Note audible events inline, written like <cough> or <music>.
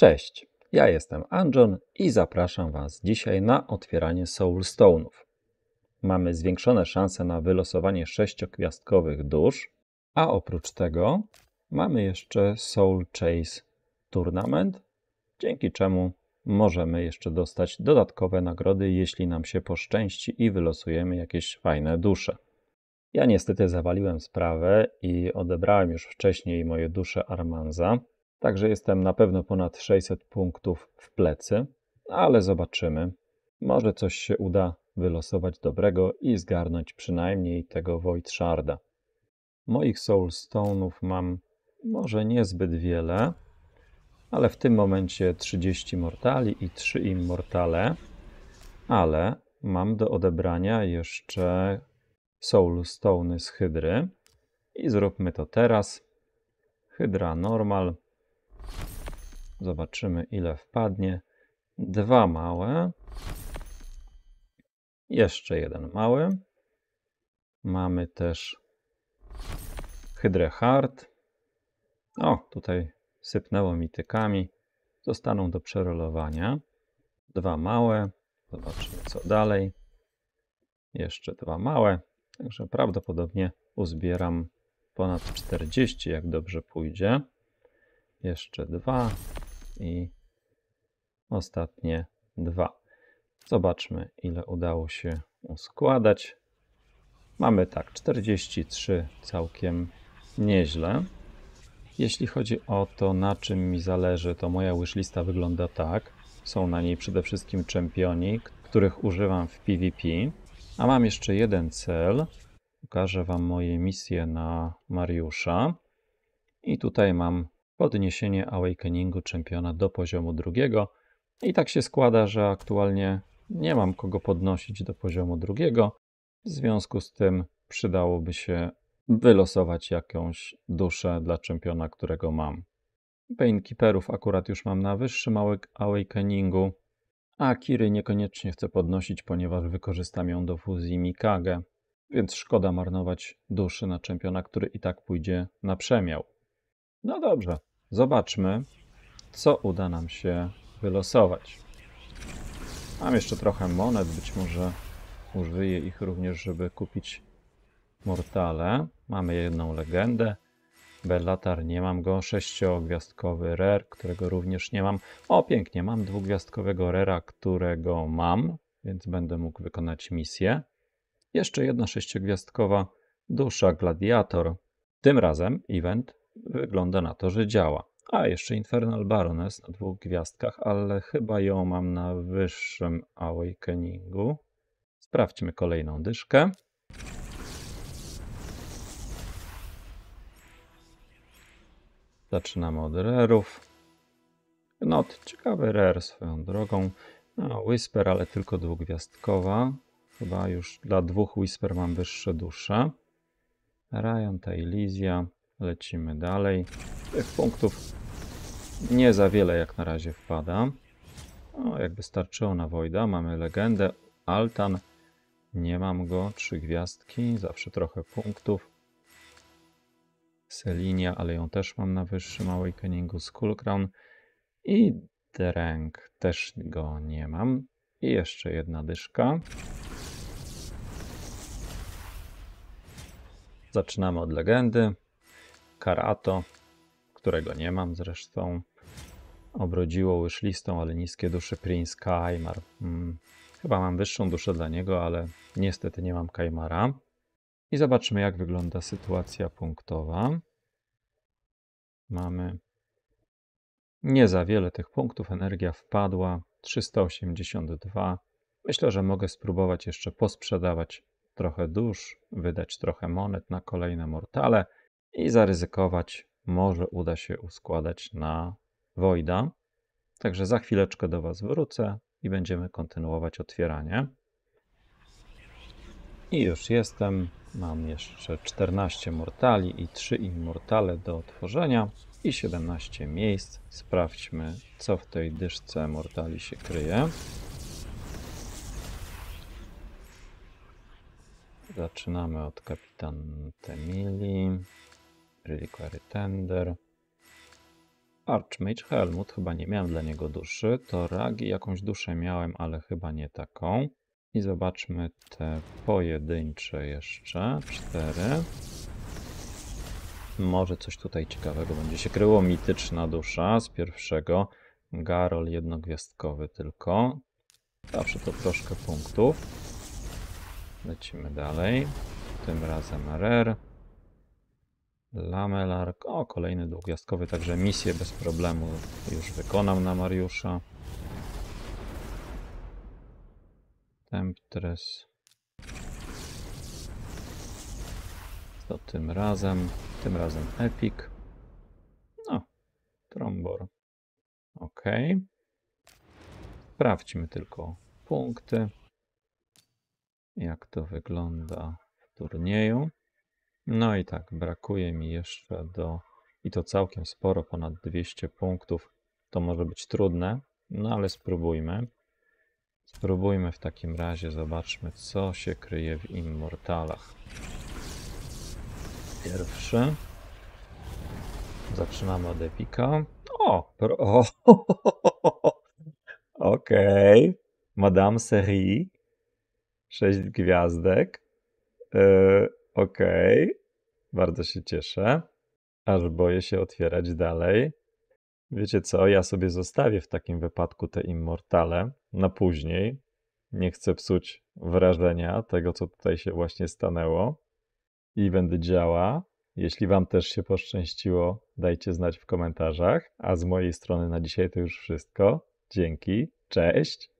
Cześć, ja jestem Anjon i zapraszam Was dzisiaj na otwieranie Soul Stone'ów. Mamy zwiększone szanse na wylosowanie sześciokwiastkowych dusz, a oprócz tego mamy jeszcze Soul Chase Tournament, dzięki czemu możemy jeszcze dostać dodatkowe nagrody, jeśli nam się poszczęści i wylosujemy jakieś fajne dusze. Ja niestety zawaliłem sprawę i odebrałem już wcześniej moje dusze Armanza, Także jestem na pewno ponad 600 punktów w plecy, ale zobaczymy. Może coś się uda wylosować dobrego i zgarnąć przynajmniej tego Void Sharda. Moich Soul Stone'ów mam może niezbyt wiele, ale w tym momencie 30 mortali i 3 immortale, ale mam do odebrania jeszcze Soul Soulstone'y z Hydry i zróbmy to teraz. Hydra normal, Zobaczymy, ile wpadnie. Dwa małe. Jeszcze jeden mały. Mamy też Hydrę Hard. O, tutaj sypnęło mi tykami. Zostaną do przerolowania. Dwa małe. Zobaczymy, co dalej. Jeszcze dwa małe. Także prawdopodobnie uzbieram ponad 40, jak dobrze pójdzie jeszcze dwa i ostatnie dwa. Zobaczmy, ile udało się uskładać. Mamy tak, 43 całkiem nieźle. Jeśli chodzi o to, na czym mi zależy, to moja wishlista wygląda tak. Są na niej przede wszystkim czempioni, których używam w PvP. A mam jeszcze jeden cel. Pokażę Wam moje misje na Mariusza. I tutaj mam podniesienie awakeningu czempiona do poziomu drugiego. I tak się składa, że aktualnie nie mam kogo podnosić do poziomu drugiego. W związku z tym przydałoby się wylosować jakąś duszę dla czempiona, którego mam. Painkeeperów akurat już mam na wyższym awakeningu, a Kiry niekoniecznie chcę podnosić, ponieważ wykorzystam ją do fuzji Mikage, więc szkoda marnować duszy na czempiona, który i tak pójdzie na przemiał. No dobrze, Zobaczmy, co uda nam się wylosować. Mam jeszcze trochę monet, być może użyję ich również, żeby kupić mortale. Mamy jedną legendę. Bellatar nie mam go, sześciogwiazdkowy rare, którego również nie mam. O, pięknie, mam dwugwiazdkowego rera, którego mam, więc będę mógł wykonać misję. Jeszcze jedna sześciogwiazdkowa dusza gladiator. Tym razem event Wygląda na to, że działa. A jeszcze Infernal Baroness na dwóch gwiazdkach, ale chyba ją mam na wyższym Awakeningu. Sprawdźmy kolejną dyszkę. Zaczynamy od rerów. Not, ciekawy rer swoją drogą. No, Whisper, ale tylko dwugwiazdkowa. Chyba już dla dwóch Whisper mam wyższe dusze. Ryan, ta Elysia. Lecimy dalej. Tych punktów nie za wiele jak na razie wpada. O, jakby starczyło na Wojda. Mamy legendę. Altan. Nie mam go. Trzy gwiazdki. Zawsze trochę punktów. Selinia, ale ją też mam na wyższym Awakeningu. Skullcrown. I Dręk. Też go nie mam. I jeszcze jedna dyszka. Zaczynamy od legendy. Karato, którego nie mam zresztą. Obrodziło łyszlistą, ale niskie dusze Prince Kaimar. Hmm. Chyba mam wyższą duszę dla niego, ale niestety nie mam Kaimara. I zobaczmy, jak wygląda sytuacja punktowa. Mamy nie za wiele tych punktów. Energia wpadła 382. Myślę, że mogę spróbować jeszcze posprzedawać trochę dusz, wydać trochę monet na kolejne mortale i zaryzykować. Może uda się uskładać na Wojda. Także za chwileczkę do Was wrócę i będziemy kontynuować otwieranie. I już jestem. Mam jeszcze 14 mortali i 3 immortale do otworzenia i 17 miejsc. Sprawdźmy, co w tej dyszce mortali się kryje. Zaczynamy od kapitan Temili. Reliquary Tender. Archmage Helmut, chyba nie miałem dla niego duszy. To Ragi, jakąś duszę miałem, ale chyba nie taką. I zobaczmy te pojedyncze jeszcze. Cztery. Może coś tutaj ciekawego będzie się kryło. Mityczna dusza z pierwszego. Garol jednogwiazdkowy tylko. Zawsze to troszkę punktów. Lecimy dalej. Tym razem RR. Lamelark. O, kolejny dwugwiazdkowy, także misję bez problemu już wykonam na Mariusza. Temptress. To tym razem, tym razem Epic. No, Trombor. Ok. Sprawdźmy tylko punkty. Jak to wygląda w turnieju. No i tak, brakuje mi jeszcze do, i to całkiem sporo, ponad 200 punktów. To może być trudne, no ale spróbujmy. Spróbujmy w takim razie, zobaczmy co się kryje w Immortalach. Pierwszy. Zaczynamy od Epika. O! Pro... <laughs> Okej. Okay. Madame Serie. Sześć gwiazdek. Yy, Okej. Okay. Bardzo się cieszę, aż boję się otwierać dalej. Wiecie co, ja sobie zostawię w takim wypadku te immortale na później. Nie chcę psuć wrażenia tego, co tutaj się właśnie stanęło. I będę działa. Jeśli Wam też się poszczęściło, dajcie znać w komentarzach. A z mojej strony na dzisiaj to już wszystko. Dzięki, cześć!